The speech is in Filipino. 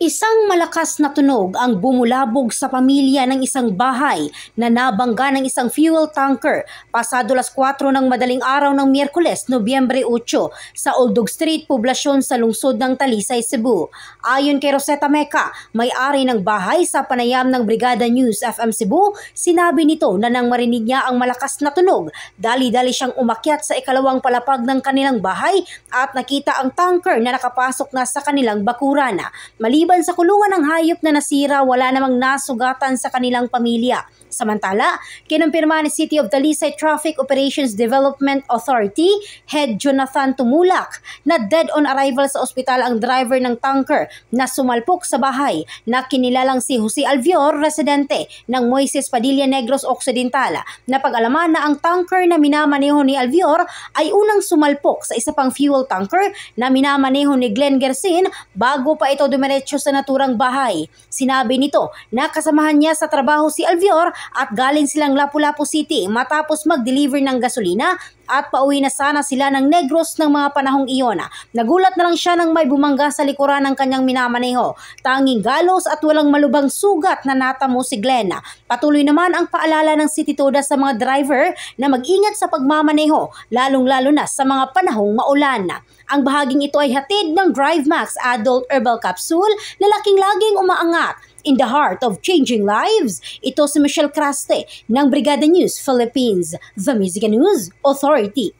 Isang malakas na tunog ang bumulabog sa pamilya ng isang bahay na nabangga ng isang fuel tanker pasado las 4 ng madaling araw ng Miyerkules, Nobyembre 8 sa Oldog Street, Poblasyon sa lungsod ng Talisay, Cebu. Ayon kay Rosetta Meca, may-ari ng bahay sa panayam ng Brigada News FM Cebu, sinabi nito na nang marinig niya ang malakas na tunog, dali-dali siyang umakyat sa ikalawang palapag ng kanilang bahay at nakita ang tanker na nakapasok na sa kanilang bakurana. Maliban Maliban sa kulungan ng hayop na nasira, wala namang nasugatan sa kanilang pamilya. Samantala, kinumpirma ni City of Dalisay Traffic Operations Development Authority Head Jonathan Tumulak na dead on arrival sa ospital ang driver ng tanker na sumalpok sa bahay na kinilalang si Jose Alvior, residente ng Moises Padilla Negros Occidental na pag-alaman na ang tanker na minamaneho ni Alvior ay unang sumalpok sa isa pang fuel tanker na minamaneho ni Glenn Gersin bago pa ito dumiretso sa naturang bahay. Sinabi nito na kasamahan niya sa trabaho si Alvior at galing silang Lapu-Lapu City matapos mag-deliver ng gasolina at pauwi na sana sila ng negros ng mga panahong iyon. Nagulat na lang siya nang may bumangga sa likuran ng kanyang minamaneho. Tanging galos at walang malubang sugat na natamo si Glenn. Patuloy naman ang paalala ng City Toda sa mga driver na mag-ingat sa pagmamaneho, lalong-lalo na sa mga panahong maulan. Ang bahaging ito ay hatid ng DriveMax Adult Herbal Capsule na laking laging umaangat in the heart of changing lives. Ito si Michelle Craste ng Brigada News Philippines, the Music News Authority.